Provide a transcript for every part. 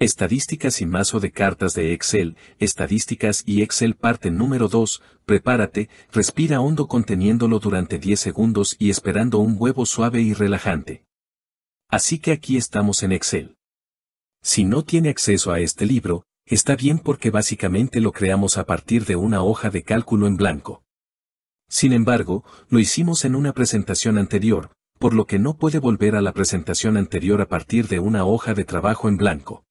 Estadísticas y mazo de cartas de Excel, estadísticas y Excel parte número 2, prepárate, respira hondo conteniéndolo durante 10 segundos y esperando un huevo suave y relajante. Así que aquí estamos en Excel. Si no tiene acceso a este libro, está bien porque básicamente lo creamos a partir de una hoja de cálculo en blanco. Sin embargo, lo hicimos en una presentación anterior, por lo que no puede volver a la presentación anterior a partir de una hoja de trabajo en blanco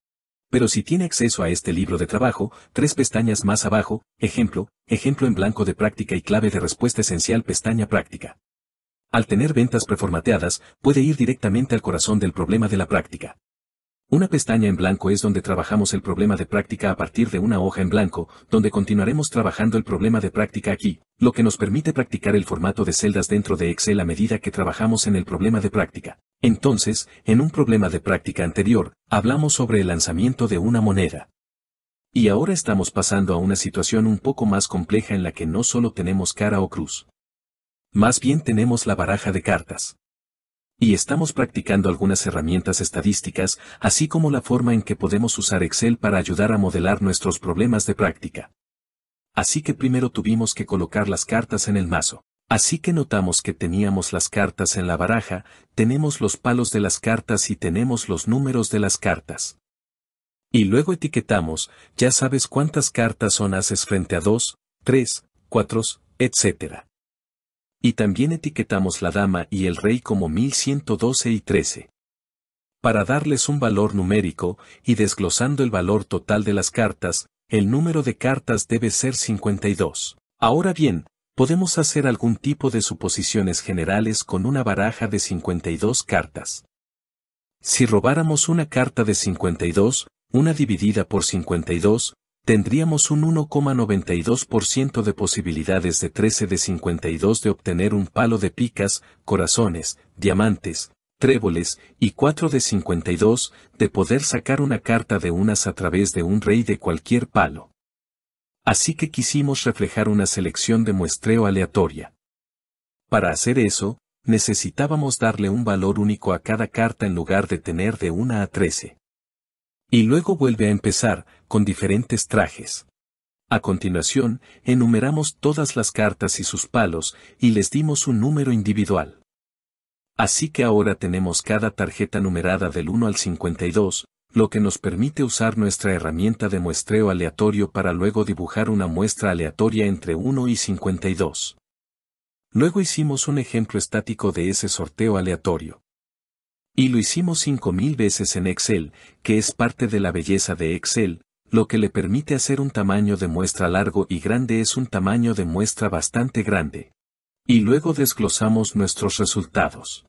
pero si tiene acceso a este libro de trabajo, tres pestañas más abajo, ejemplo, ejemplo en blanco de práctica y clave de respuesta esencial pestaña práctica. Al tener ventas preformateadas, puede ir directamente al corazón del problema de la práctica. Una pestaña en blanco es donde trabajamos el problema de práctica a partir de una hoja en blanco, donde continuaremos trabajando el problema de práctica aquí, lo que nos permite practicar el formato de celdas dentro de Excel a medida que trabajamos en el problema de práctica. Entonces, en un problema de práctica anterior, hablamos sobre el lanzamiento de una moneda. Y ahora estamos pasando a una situación un poco más compleja en la que no solo tenemos cara o cruz. Más bien tenemos la baraja de cartas. Y estamos practicando algunas herramientas estadísticas, así como la forma en que podemos usar Excel para ayudar a modelar nuestros problemas de práctica. Así que primero tuvimos que colocar las cartas en el mazo. Así que notamos que teníamos las cartas en la baraja, tenemos los palos de las cartas y tenemos los números de las cartas. Y luego etiquetamos, ya sabes cuántas cartas son haces frente a dos, tres, cuatro, etc. Y también etiquetamos la dama y el rey como 1112 y 13. Para darles un valor numérico, y desglosando el valor total de las cartas, el número de cartas debe ser 52. Ahora bien, podemos hacer algún tipo de suposiciones generales con una baraja de 52 cartas. Si robáramos una carta de 52, una dividida por 52, tendríamos un 1,92% de posibilidades de 13 de 52 de obtener un palo de picas, corazones, diamantes, tréboles, y 4 de 52, de poder sacar una carta de unas a través de un rey de cualquier palo. Así que quisimos reflejar una selección de muestreo aleatoria. Para hacer eso, necesitábamos darle un valor único a cada carta en lugar de tener de 1 a 13. Y luego vuelve a empezar, con diferentes trajes. A continuación, enumeramos todas las cartas y sus palos, y les dimos un número individual. Así que ahora tenemos cada tarjeta numerada del 1 al 52, lo que nos permite usar nuestra herramienta de muestreo aleatorio para luego dibujar una muestra aleatoria entre 1 y 52. Luego hicimos un ejemplo estático de ese sorteo aleatorio. Y lo hicimos 5000 veces en Excel, que es parte de la belleza de Excel, lo que le permite hacer un tamaño de muestra largo y grande es un tamaño de muestra bastante grande. Y luego desglosamos nuestros resultados.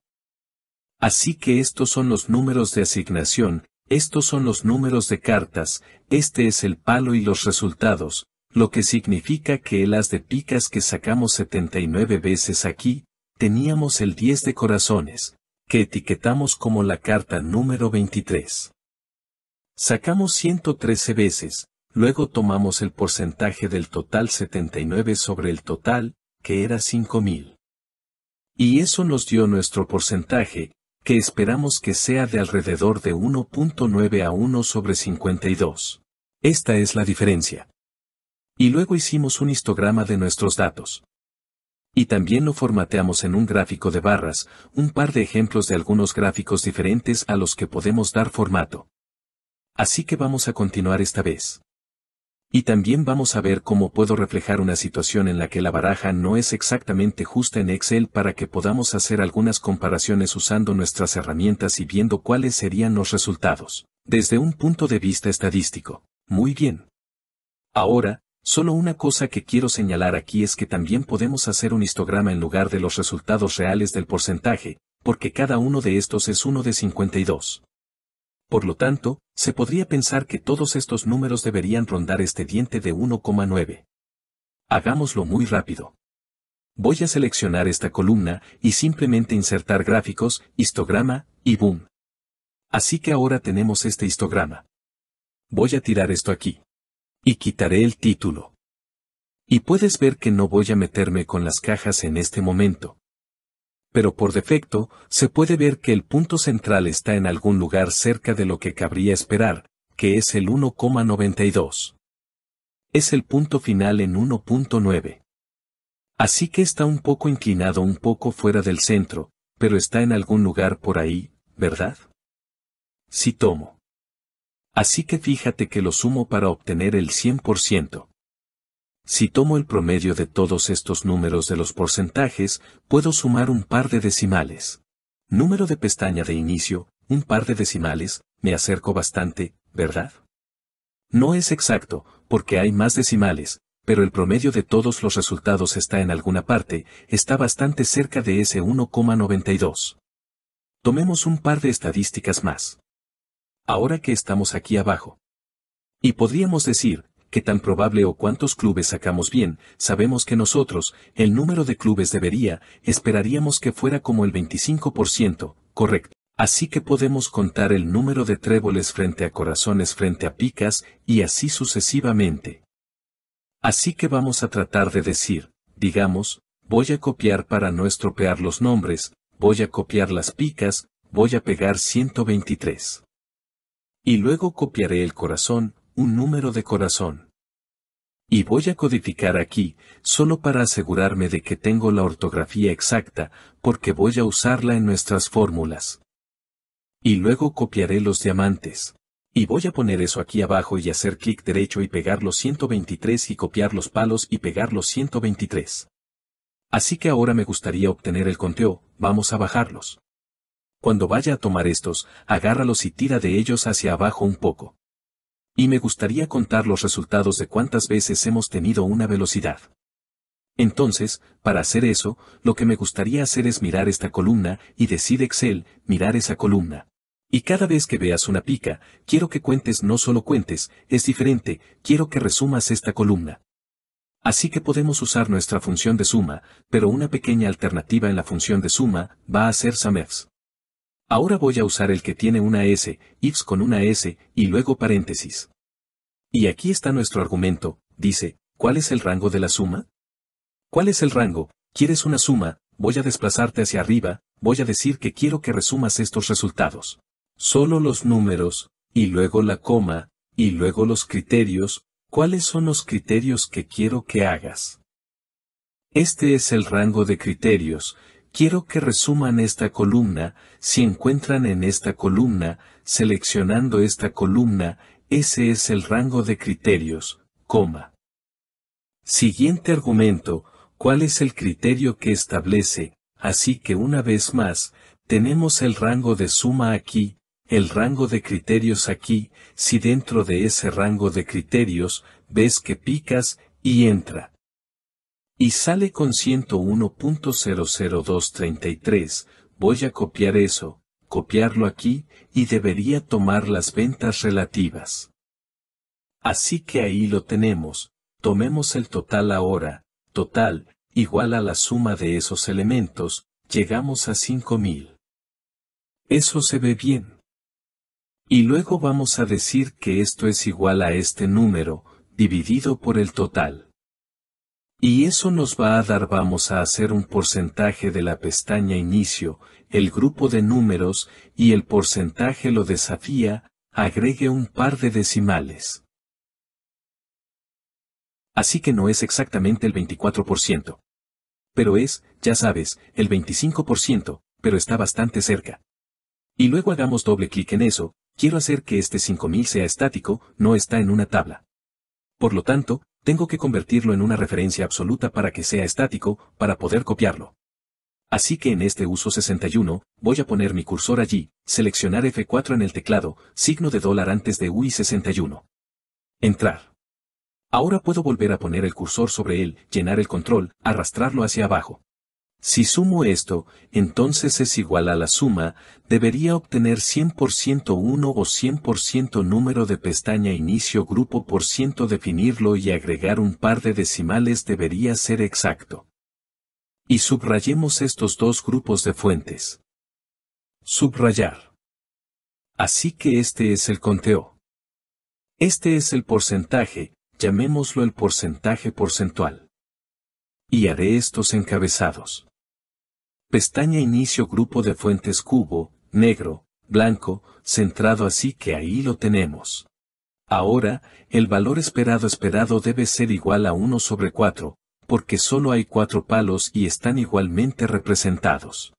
Así que estos son los números de asignación, estos son los números de cartas, este es el palo y los resultados, lo que significa que las de picas que sacamos 79 veces aquí, teníamos el 10 de corazones, que etiquetamos como la carta número 23. Sacamos 113 veces, luego tomamos el porcentaje del total 79 sobre el total, que era 5000. Y eso nos dio nuestro porcentaje, que esperamos que sea de alrededor de 1.9 a 1 sobre 52. Esta es la diferencia. Y luego hicimos un histograma de nuestros datos. Y también lo formateamos en un gráfico de barras, un par de ejemplos de algunos gráficos diferentes a los que podemos dar formato. Así que vamos a continuar esta vez. Y también vamos a ver cómo puedo reflejar una situación en la que la baraja no es exactamente justa en Excel para que podamos hacer algunas comparaciones usando nuestras herramientas y viendo cuáles serían los resultados, desde un punto de vista estadístico. Muy bien. Ahora, solo una cosa que quiero señalar aquí es que también podemos hacer un histograma en lugar de los resultados reales del porcentaje, porque cada uno de estos es uno de 52. Por lo tanto, se podría pensar que todos estos números deberían rondar este diente de 1,9. Hagámoslo muy rápido. Voy a seleccionar esta columna y simplemente insertar gráficos, histograma, y boom. Así que ahora tenemos este histograma. Voy a tirar esto aquí. Y quitaré el título. Y puedes ver que no voy a meterme con las cajas en este momento pero por defecto, se puede ver que el punto central está en algún lugar cerca de lo que cabría esperar, que es el 1,92. Es el punto final en 1.9. Así que está un poco inclinado un poco fuera del centro, pero está en algún lugar por ahí, ¿verdad? sí tomo. Así que fíjate que lo sumo para obtener el 100%. Si tomo el promedio de todos estos números de los porcentajes, puedo sumar un par de decimales. Número de pestaña de inicio, un par de decimales, me acerco bastante, ¿verdad? No es exacto, porque hay más decimales, pero el promedio de todos los resultados está en alguna parte, está bastante cerca de ese 1,92. Tomemos un par de estadísticas más. Ahora que estamos aquí abajo. Y podríamos decir, qué tan probable o cuántos clubes sacamos bien, sabemos que nosotros, el número de clubes debería, esperaríamos que fuera como el 25%, correcto. Así que podemos contar el número de tréboles frente a corazones frente a picas, y así sucesivamente. Así que vamos a tratar de decir, digamos, voy a copiar para no estropear los nombres, voy a copiar las picas, voy a pegar 123. Y luego copiaré el corazón, un número de corazón. Y voy a codificar aquí, solo para asegurarme de que tengo la ortografía exacta, porque voy a usarla en nuestras fórmulas. Y luego copiaré los diamantes. Y voy a poner eso aquí abajo y hacer clic derecho y pegar los 123 y copiar los palos y pegar los 123. Así que ahora me gustaría obtener el conteo, vamos a bajarlos. Cuando vaya a tomar estos, agárralos y tira de ellos hacia abajo un poco. Y me gustaría contar los resultados de cuántas veces hemos tenido una velocidad. Entonces, para hacer eso, lo que me gustaría hacer es mirar esta columna y decir Excel, mirar esa columna. Y cada vez que veas una pica, quiero que cuentes no solo cuentes, es diferente, quiero que resumas esta columna. Así que podemos usar nuestra función de suma, pero una pequeña alternativa en la función de suma va a ser SAMEFS. Ahora voy a usar el que tiene una S, ifs con una S, y luego paréntesis. Y aquí está nuestro argumento, dice, ¿cuál es el rango de la suma? ¿Cuál es el rango? ¿Quieres una suma? Voy a desplazarte hacia arriba, voy a decir que quiero que resumas estos resultados. Solo los números, y luego la coma, y luego los criterios, ¿cuáles son los criterios que quiero que hagas? Este es el rango de criterios, Quiero que resuman esta columna, si encuentran en esta columna, seleccionando esta columna, ese es el rango de criterios, coma. Siguiente argumento, ¿cuál es el criterio que establece? Así que una vez más, tenemos el rango de suma aquí, el rango de criterios aquí, si dentro de ese rango de criterios, ves que picas, y entra. Y sale con 101.00233, voy a copiar eso, copiarlo aquí, y debería tomar las ventas relativas. Así que ahí lo tenemos, tomemos el total ahora, total, igual a la suma de esos elementos, llegamos a 5000. Eso se ve bien. Y luego vamos a decir que esto es igual a este número, dividido por el total. Y eso nos va a dar vamos a hacer un porcentaje de la pestaña inicio, el grupo de números, y el porcentaje lo desafía, agregue un par de decimales. Así que no es exactamente el 24%. Pero es, ya sabes, el 25%, pero está bastante cerca. Y luego hagamos doble clic en eso, quiero hacer que este 5000 sea estático, no está en una tabla. Por lo tanto, tengo que convertirlo en una referencia absoluta para que sea estático, para poder copiarlo. Así que en este uso 61, voy a poner mi cursor allí, seleccionar F4 en el teclado, signo de dólar antes de UI 61. Entrar. Ahora puedo volver a poner el cursor sobre él, llenar el control, arrastrarlo hacia abajo. Si sumo esto, entonces es igual a la suma, debería obtener 100% 1 o 100% número de pestaña inicio grupo por ciento definirlo y agregar un par de decimales debería ser exacto. Y subrayemos estos dos grupos de fuentes. Subrayar. Así que este es el conteo. Este es el porcentaje, llamémoslo el porcentaje porcentual. Y haré estos encabezados. Pestaña Inicio Grupo de fuentes cubo, negro, blanco, centrado así que ahí lo tenemos. Ahora, el valor esperado esperado debe ser igual a 1 sobre 4, porque solo hay cuatro palos y están igualmente representados.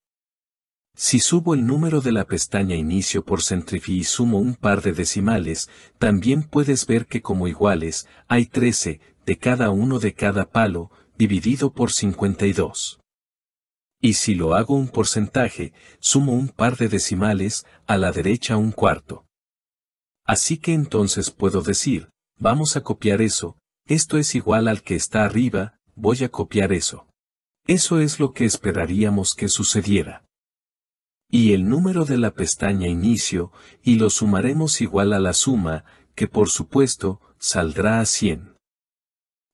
Si subo el número de la pestaña inicio por centrifi y sumo un par de decimales, también puedes ver que como iguales, hay 13, de cada uno de cada palo, dividido por 52. Y si lo hago un porcentaje, sumo un par de decimales, a la derecha un cuarto. Así que entonces puedo decir, vamos a copiar eso, esto es igual al que está arriba, voy a copiar eso. Eso es lo que esperaríamos que sucediera. Y el número de la pestaña inicio, y lo sumaremos igual a la suma, que por supuesto, saldrá a 100.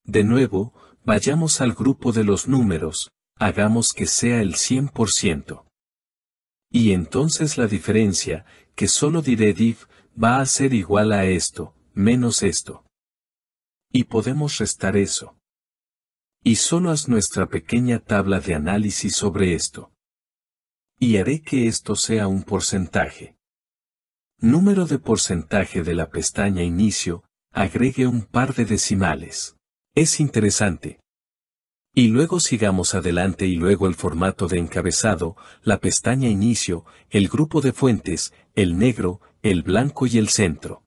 De nuevo, vayamos al grupo de los números, hagamos que sea el 100%. Y entonces la diferencia, que solo diré div, va a ser igual a esto, menos esto. Y podemos restar eso. Y solo haz nuestra pequeña tabla de análisis sobre esto. Y haré que esto sea un porcentaje. Número de porcentaje de la pestaña inicio, agregue un par de decimales. Es interesante, y luego sigamos adelante y luego el formato de encabezado, la pestaña inicio, el grupo de fuentes, el negro, el blanco y el centro.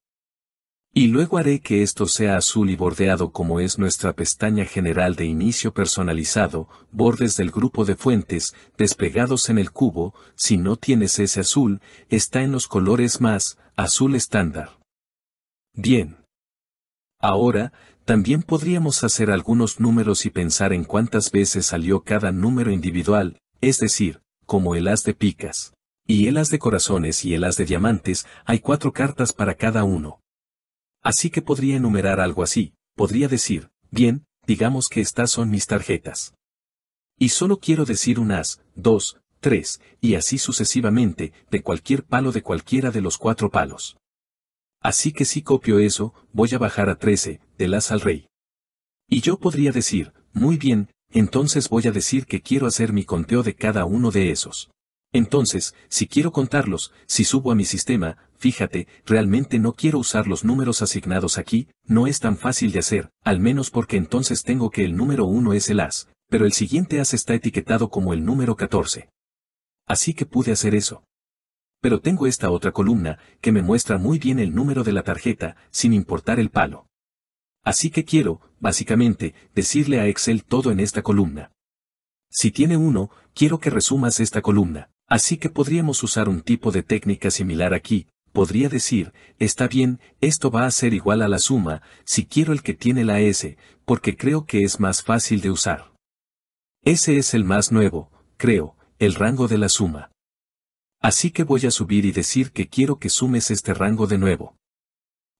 Y luego haré que esto sea azul y bordeado como es nuestra pestaña general de inicio personalizado, bordes del grupo de fuentes, despegados en el cubo, si no tienes ese azul, está en los colores más, azul estándar. Bien. Ahora, también podríamos hacer algunos números y pensar en cuántas veces salió cada número individual, es decir, como el as de picas. Y el as de corazones y el as de diamantes, hay cuatro cartas para cada uno. Así que podría enumerar algo así, podría decir, bien, digamos que estas son mis tarjetas. Y solo quiero decir un as, dos, tres, y así sucesivamente, de cualquier palo de cualquiera de los cuatro palos. Así que si copio eso, voy a bajar a 13, de as al rey. Y yo podría decir, muy bien, entonces voy a decir que quiero hacer mi conteo de cada uno de esos. Entonces, si quiero contarlos, si subo a mi sistema, fíjate, realmente no quiero usar los números asignados aquí, no es tan fácil de hacer, al menos porque entonces tengo que el número 1 es el as, pero el siguiente as está etiquetado como el número 14. Así que pude hacer eso pero tengo esta otra columna, que me muestra muy bien el número de la tarjeta, sin importar el palo. Así que quiero, básicamente, decirle a Excel todo en esta columna. Si tiene uno, quiero que resumas esta columna. Así que podríamos usar un tipo de técnica similar aquí. Podría decir, está bien, esto va a ser igual a la suma, si quiero el que tiene la S, porque creo que es más fácil de usar. Ese es el más nuevo, creo, el rango de la suma. Así que voy a subir y decir que quiero que sumes este rango de nuevo.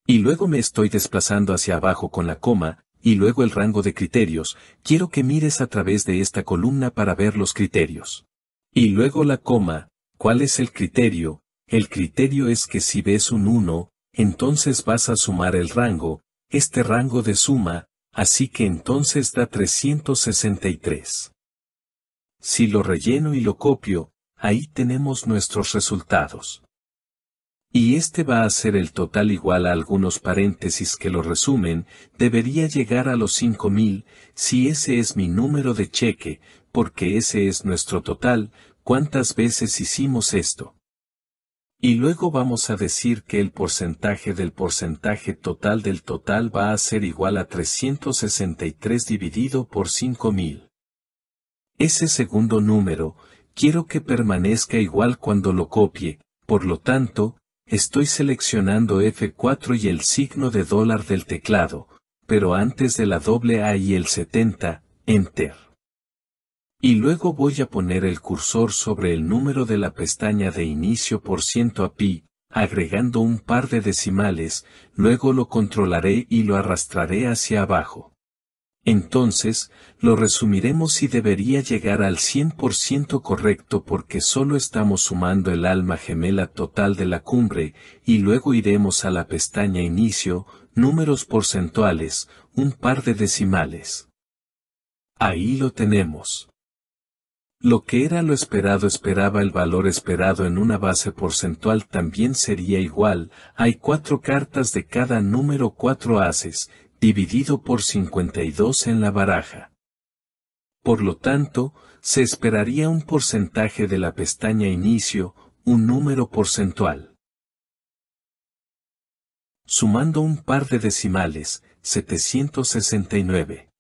Y luego me estoy desplazando hacia abajo con la coma, y luego el rango de criterios, quiero que mires a través de esta columna para ver los criterios. Y luego la coma, ¿cuál es el criterio? El criterio es que si ves un 1, entonces vas a sumar el rango, este rango de suma, así que entonces da 363. Si lo relleno y lo copio, ahí tenemos nuestros resultados. Y este va a ser el total igual a algunos paréntesis que lo resumen, debería llegar a los 5000, si ese es mi número de cheque, porque ese es nuestro total, cuántas veces hicimos esto. Y luego vamos a decir que el porcentaje del porcentaje total del total va a ser igual a 363 dividido por 5000. Ese segundo número, quiero que permanezca igual cuando lo copie, por lo tanto, estoy seleccionando F4 y el signo de dólar del teclado, pero antes de la doble A y el 70, Enter. Y luego voy a poner el cursor sobre el número de la pestaña de inicio por ciento a pi, agregando un par de decimales, luego lo controlaré y lo arrastraré hacia abajo. Entonces, lo resumiremos y debería llegar al 100% correcto porque solo estamos sumando el alma gemela total de la cumbre, y luego iremos a la pestaña Inicio, Números porcentuales, un par de decimales. Ahí lo tenemos. Lo que era lo esperado esperaba el valor esperado en una base porcentual también sería igual, hay cuatro cartas de cada número cuatro haces, dividido por 52 en la baraja. Por lo tanto, se esperaría un porcentaje de la pestaña Inicio, un número porcentual. Sumando un par de decimales, 769.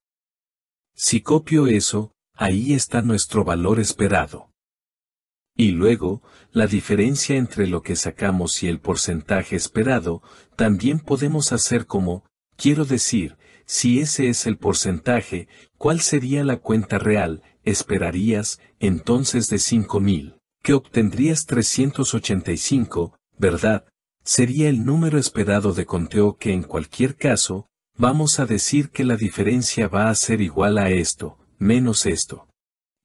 Si copio eso, ahí está nuestro valor esperado. Y luego, la diferencia entre lo que sacamos y el porcentaje esperado, también podemos hacer como Quiero decir, si ese es el porcentaje, ¿cuál sería la cuenta real? Esperarías, entonces, de 5.000, que obtendrías 385, ¿verdad? Sería el número esperado de conteo que en cualquier caso, vamos a decir que la diferencia va a ser igual a esto, menos esto.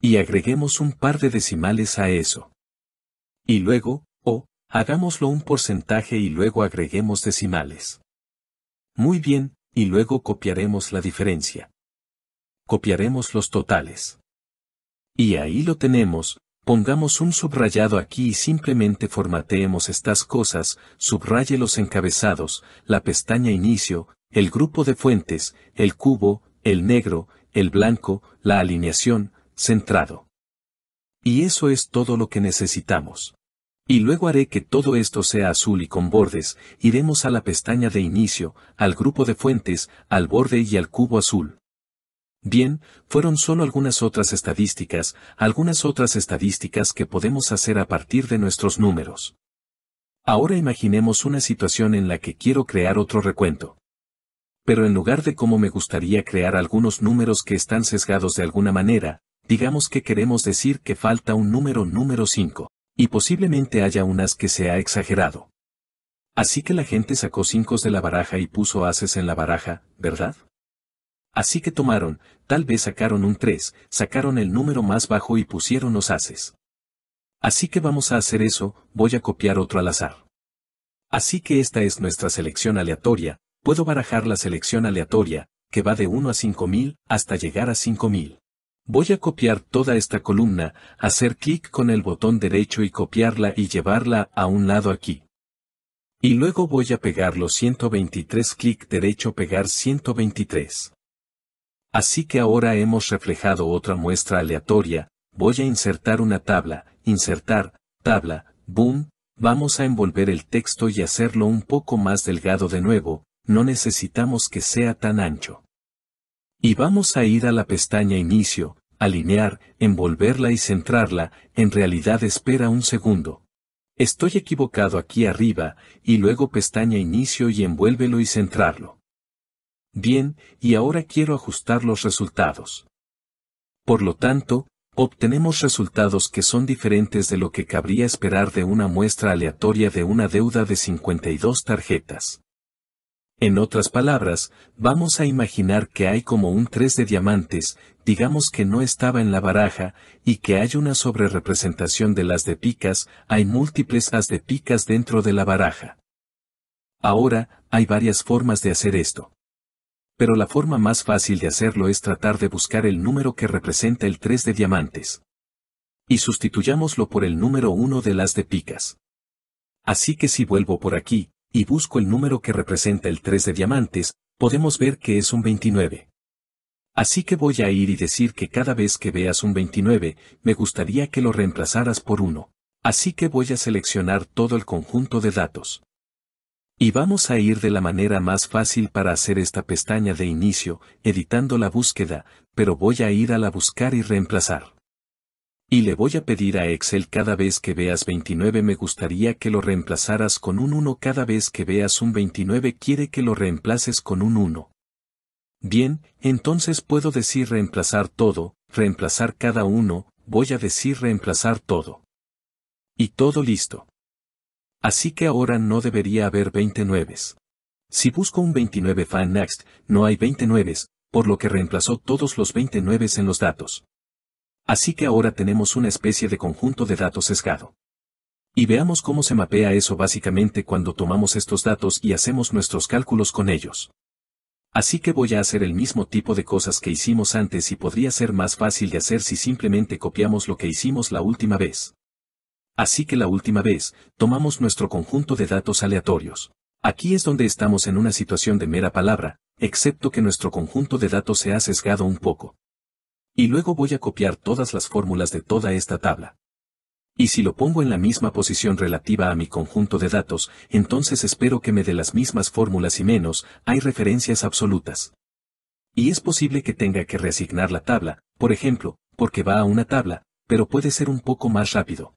Y agreguemos un par de decimales a eso. Y luego, o, hagámoslo un porcentaje y luego agreguemos decimales. Muy bien, y luego copiaremos la diferencia. Copiaremos los totales. Y ahí lo tenemos, pongamos un subrayado aquí y simplemente formateemos estas cosas, subraye los encabezados, la pestaña inicio, el grupo de fuentes, el cubo, el negro, el blanco, la alineación, centrado. Y eso es todo lo que necesitamos. Y luego haré que todo esto sea azul y con bordes, iremos a la pestaña de inicio, al grupo de fuentes, al borde y al cubo azul. Bien, fueron solo algunas otras estadísticas, algunas otras estadísticas que podemos hacer a partir de nuestros números. Ahora imaginemos una situación en la que quiero crear otro recuento. Pero en lugar de cómo me gustaría crear algunos números que están sesgados de alguna manera, digamos que queremos decir que falta un número número 5. Y posiblemente haya unas que se ha exagerado. Así que la gente sacó cinco de la baraja y puso haces en la baraja, ¿verdad? Así que tomaron, tal vez sacaron un 3, sacaron el número más bajo y pusieron los haces. Así que vamos a hacer eso, voy a copiar otro al azar. Así que esta es nuestra selección aleatoria, puedo barajar la selección aleatoria, que va de 1 a 5000 hasta llegar a 5000. Voy a copiar toda esta columna, hacer clic con el botón derecho y copiarla y llevarla a un lado aquí. Y luego voy a pegar los 123 clic derecho pegar 123. Así que ahora hemos reflejado otra muestra aleatoria, voy a insertar una tabla, insertar, tabla, boom, vamos a envolver el texto y hacerlo un poco más delgado de nuevo, no necesitamos que sea tan ancho. Y vamos a ir a la pestaña Inicio, alinear, envolverla y centrarla, en realidad espera un segundo. Estoy equivocado aquí arriba, y luego pestaña Inicio y envuélvelo y centrarlo. Bien, y ahora quiero ajustar los resultados. Por lo tanto, obtenemos resultados que son diferentes de lo que cabría esperar de una muestra aleatoria de una deuda de 52 tarjetas. En otras palabras, vamos a imaginar que hay como un 3 de diamantes, digamos que no estaba en la baraja, y que hay una sobrerepresentación de las de picas, hay múltiples as de picas dentro de la baraja. Ahora, hay varias formas de hacer esto. Pero la forma más fácil de hacerlo es tratar de buscar el número que representa el 3 de diamantes. Y sustituyámoslo por el número 1 de las de picas. Así que si vuelvo por aquí, y busco el número que representa el 3 de diamantes, podemos ver que es un 29. Así que voy a ir y decir que cada vez que veas un 29, me gustaría que lo reemplazaras por uno. Así que voy a seleccionar todo el conjunto de datos. Y vamos a ir de la manera más fácil para hacer esta pestaña de inicio, editando la búsqueda, pero voy a ir a la buscar y reemplazar. Y le voy a pedir a Excel cada vez que veas 29 me gustaría que lo reemplazaras con un 1 cada vez que veas un 29 quiere que lo reemplaces con un 1. Bien, entonces puedo decir reemplazar todo, reemplazar cada uno, voy a decir reemplazar todo. Y todo listo. Así que ahora no debería haber 29. Si busco un 29 fan next, no hay 29, por lo que reemplazó todos los 29 en los datos. Así que ahora tenemos una especie de conjunto de datos sesgado. Y veamos cómo se mapea eso básicamente cuando tomamos estos datos y hacemos nuestros cálculos con ellos. Así que voy a hacer el mismo tipo de cosas que hicimos antes y podría ser más fácil de hacer si simplemente copiamos lo que hicimos la última vez. Así que la última vez, tomamos nuestro conjunto de datos aleatorios. Aquí es donde estamos en una situación de mera palabra, excepto que nuestro conjunto de datos se ha sesgado un poco. Y luego voy a copiar todas las fórmulas de toda esta tabla. Y si lo pongo en la misma posición relativa a mi conjunto de datos, entonces espero que me dé las mismas fórmulas y menos, hay referencias absolutas. Y es posible que tenga que reasignar la tabla, por ejemplo, porque va a una tabla, pero puede ser un poco más rápido.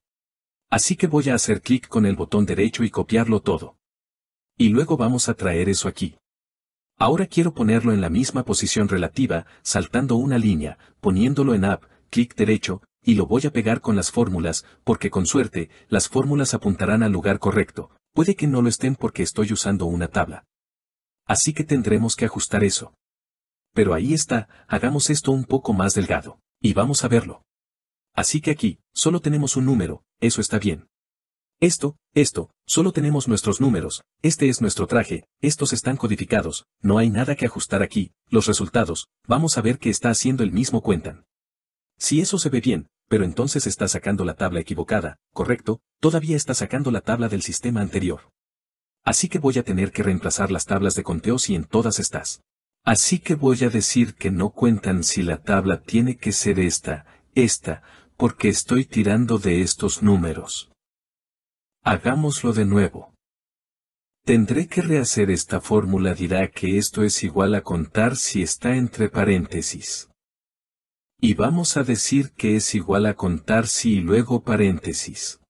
Así que voy a hacer clic con el botón derecho y copiarlo todo. Y luego vamos a traer eso aquí. Ahora quiero ponerlo en la misma posición relativa, saltando una línea, poniéndolo en app, clic derecho, y lo voy a pegar con las fórmulas, porque con suerte, las fórmulas apuntarán al lugar correcto, puede que no lo estén porque estoy usando una tabla. Así que tendremos que ajustar eso. Pero ahí está, hagamos esto un poco más delgado, y vamos a verlo. Así que aquí, solo tenemos un número, eso está bien. Esto, esto, solo tenemos nuestros números, este es nuestro traje, estos están codificados, no hay nada que ajustar aquí, los resultados, vamos a ver que está haciendo el mismo cuentan. Si eso se ve bien, pero entonces está sacando la tabla equivocada, correcto, todavía está sacando la tabla del sistema anterior. Así que voy a tener que reemplazar las tablas de conteo si en todas estás. Así que voy a decir que no cuentan si la tabla tiene que ser esta, esta, porque estoy tirando de estos números. Hagámoslo de nuevo. Tendré que rehacer esta fórmula dirá que esto es igual a contar si está entre paréntesis. Y vamos a decir que es igual a contar si y luego paréntesis.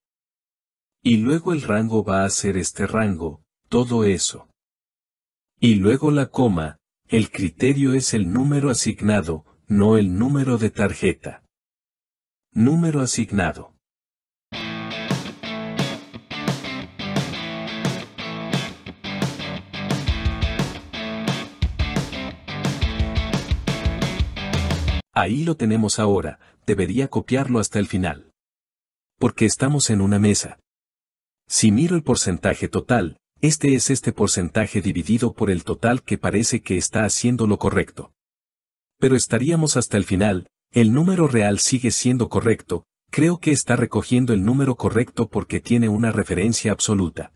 Y luego el rango va a ser este rango, todo eso. Y luego la coma, el criterio es el número asignado, no el número de tarjeta. Número asignado. Ahí lo tenemos ahora, debería copiarlo hasta el final. Porque estamos en una mesa. Si miro el porcentaje total, este es este porcentaje dividido por el total que parece que está haciendo lo correcto. Pero estaríamos hasta el final, el número real sigue siendo correcto, creo que está recogiendo el número correcto porque tiene una referencia absoluta.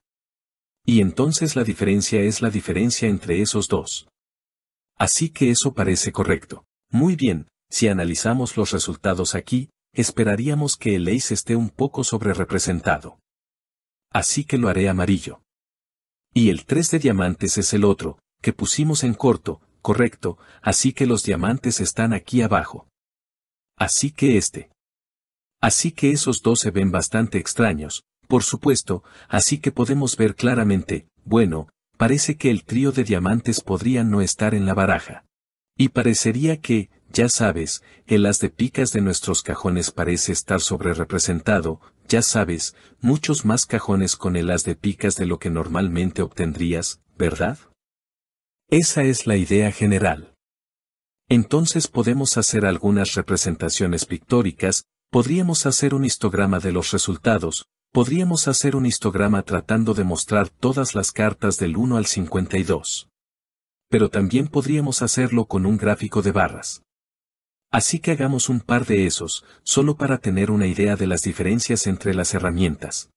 Y entonces la diferencia es la diferencia entre esos dos. Así que eso parece correcto. Muy bien, si analizamos los resultados aquí, esperaríamos que el ace esté un poco sobrerepresentado. Así que lo haré amarillo. Y el 3 de diamantes es el otro, que pusimos en corto, correcto, así que los diamantes están aquí abajo. Así que este. Así que esos dos se ven bastante extraños, por supuesto, así que podemos ver claramente, bueno, parece que el trío de diamantes podría no estar en la baraja. Y parecería que, ya sabes, el as de picas de nuestros cajones parece estar sobre representado, ya sabes, muchos más cajones con el as de picas de lo que normalmente obtendrías, ¿verdad? Esa es la idea general. Entonces podemos hacer algunas representaciones pictóricas, podríamos hacer un histograma de los resultados, podríamos hacer un histograma tratando de mostrar todas las cartas del 1 al 52. Pero también podríamos hacerlo con un gráfico de barras. Así que hagamos un par de esos, solo para tener una idea de las diferencias entre las herramientas.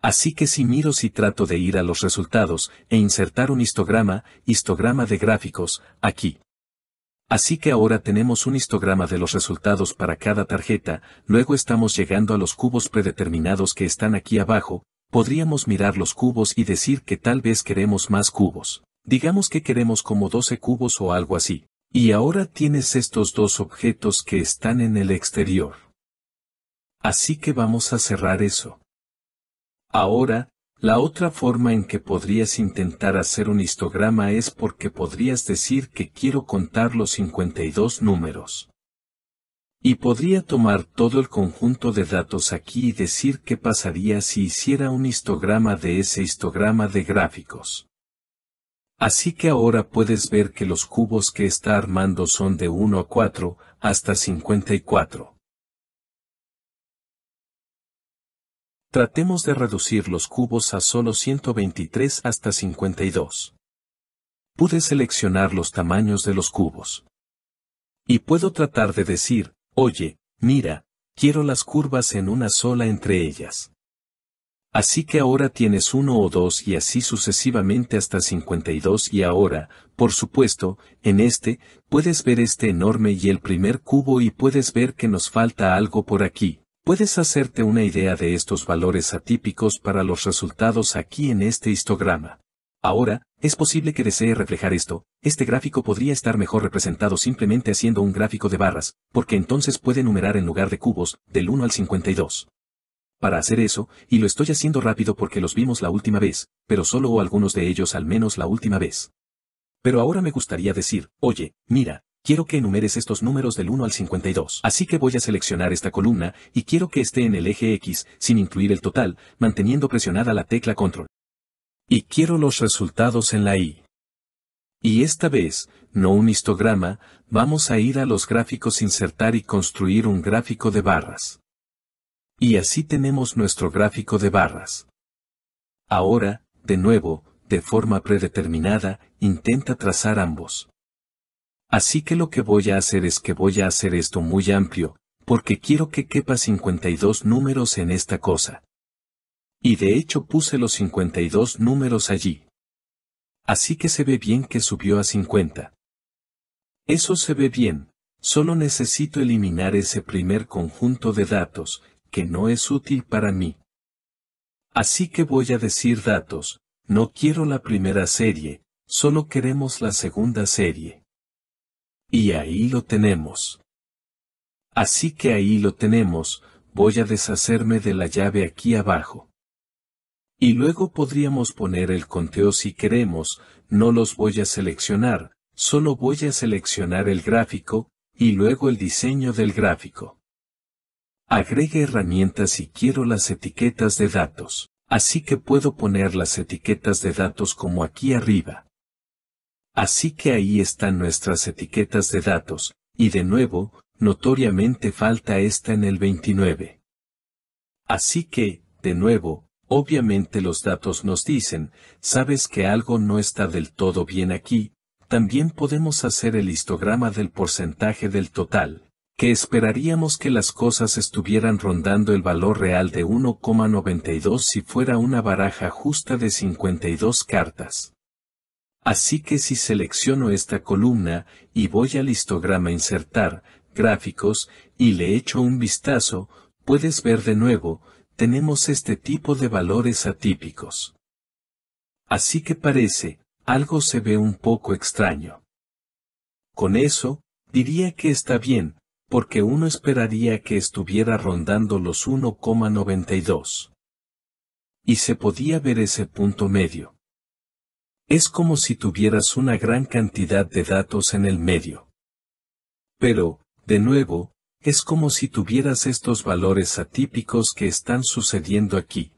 Así que si miro si trato de ir a los resultados e insertar un histograma, histograma de gráficos, aquí. Así que ahora tenemos un histograma de los resultados para cada tarjeta, luego estamos llegando a los cubos predeterminados que están aquí abajo, podríamos mirar los cubos y decir que tal vez queremos más cubos. Digamos que queremos como 12 cubos o algo así. Y ahora tienes estos dos objetos que están en el exterior. Así que vamos a cerrar eso. Ahora, la otra forma en que podrías intentar hacer un histograma es porque podrías decir que quiero contar los 52 números. Y podría tomar todo el conjunto de datos aquí y decir qué pasaría si hiciera un histograma de ese histograma de gráficos. Así que ahora puedes ver que los cubos que está armando son de 1 a 4, hasta 54. Tratemos de reducir los cubos a solo 123 hasta 52. Pude seleccionar los tamaños de los cubos. Y puedo tratar de decir, oye, mira, quiero las curvas en una sola entre ellas. Así que ahora tienes 1 o 2 y así sucesivamente hasta 52 y ahora, por supuesto, en este, puedes ver este enorme y el primer cubo y puedes ver que nos falta algo por aquí. Puedes hacerte una idea de estos valores atípicos para los resultados aquí en este histograma. Ahora, es posible que desee reflejar esto, este gráfico podría estar mejor representado simplemente haciendo un gráfico de barras, porque entonces puede numerar en lugar de cubos, del 1 al 52 para hacer eso, y lo estoy haciendo rápido porque los vimos la última vez, pero solo o algunos de ellos al menos la última vez. Pero ahora me gustaría decir, oye, mira, quiero que enumeres estos números del 1 al 52. Así que voy a seleccionar esta columna, y quiero que esté en el eje X, sin incluir el total, manteniendo presionada la tecla control. Y quiero los resultados en la i. Y esta vez, no un histograma, vamos a ir a los gráficos insertar y construir un gráfico de barras. Y así tenemos nuestro gráfico de barras. Ahora, de nuevo, de forma predeterminada, intenta trazar ambos. Así que lo que voy a hacer es que voy a hacer esto muy amplio, porque quiero que quepa 52 números en esta cosa. Y de hecho puse los 52 números allí. Así que se ve bien que subió a 50. Eso se ve bien, solo necesito eliminar ese primer conjunto de datos, que no es útil para mí. Así que voy a decir datos, no quiero la primera serie, solo queremos la segunda serie. Y ahí lo tenemos. Así que ahí lo tenemos, voy a deshacerme de la llave aquí abajo. Y luego podríamos poner el conteo si queremos, no los voy a seleccionar, solo voy a seleccionar el gráfico, y luego el diseño del gráfico. Agregue herramientas y quiero las etiquetas de datos. Así que puedo poner las etiquetas de datos como aquí arriba. Así que ahí están nuestras etiquetas de datos, y de nuevo, notoriamente falta esta en el 29. Así que, de nuevo, obviamente los datos nos dicen, sabes que algo no está del todo bien aquí, también podemos hacer el histograma del porcentaje del total que esperaríamos que las cosas estuvieran rondando el valor real de 1,92 si fuera una baraja justa de 52 cartas. Así que si selecciono esta columna y voy al histograma insertar, gráficos, y le echo un vistazo, puedes ver de nuevo, tenemos este tipo de valores atípicos. Así que parece, algo se ve un poco extraño. Con eso, diría que está bien, porque uno esperaría que estuviera rondando los 1,92. Y se podía ver ese punto medio. Es como si tuvieras una gran cantidad de datos en el medio. Pero, de nuevo, es como si tuvieras estos valores atípicos que están sucediendo aquí.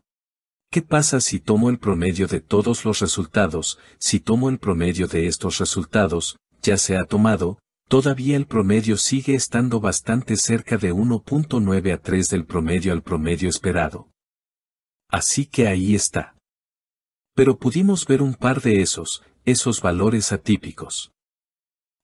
¿Qué pasa si tomo el promedio de todos los resultados, si tomo el promedio de estos resultados, ya se ha tomado, Todavía el promedio sigue estando bastante cerca de 1.9 a 3 del promedio al promedio esperado. Así que ahí está. Pero pudimos ver un par de esos, esos valores atípicos.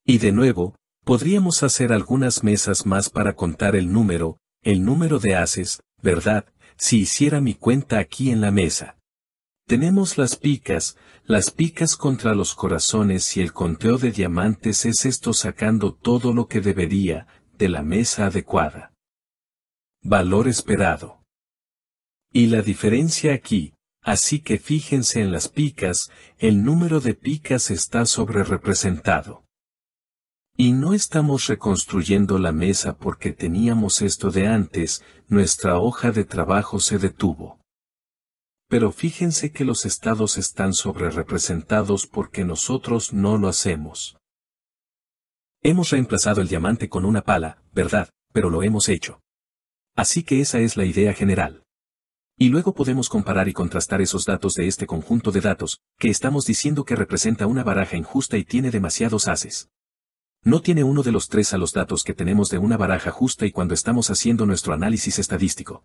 Y de nuevo, podríamos hacer algunas mesas más para contar el número, el número de haces, ¿verdad? Si hiciera mi cuenta aquí en la mesa. Tenemos las picas, las picas contra los corazones y el conteo de diamantes es esto sacando todo lo que debería, de la mesa adecuada. Valor esperado. Y la diferencia aquí, así que fíjense en las picas, el número de picas está sobre representado. Y no estamos reconstruyendo la mesa porque teníamos esto de antes, nuestra hoja de trabajo se detuvo pero fíjense que los estados están sobrerepresentados porque nosotros no lo hacemos. Hemos reemplazado el diamante con una pala, ¿verdad? Pero lo hemos hecho. Así que esa es la idea general. Y luego podemos comparar y contrastar esos datos de este conjunto de datos, que estamos diciendo que representa una baraja injusta y tiene demasiados haces. No tiene uno de los tres a los datos que tenemos de una baraja justa y cuando estamos haciendo nuestro análisis estadístico.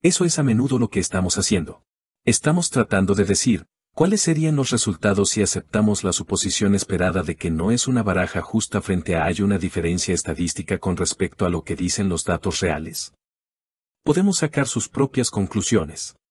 Eso es a menudo lo que estamos haciendo. Estamos tratando de decir, ¿cuáles serían los resultados si aceptamos la suposición esperada de que no es una baraja justa frente a hay una diferencia estadística con respecto a lo que dicen los datos reales? Podemos sacar sus propias conclusiones.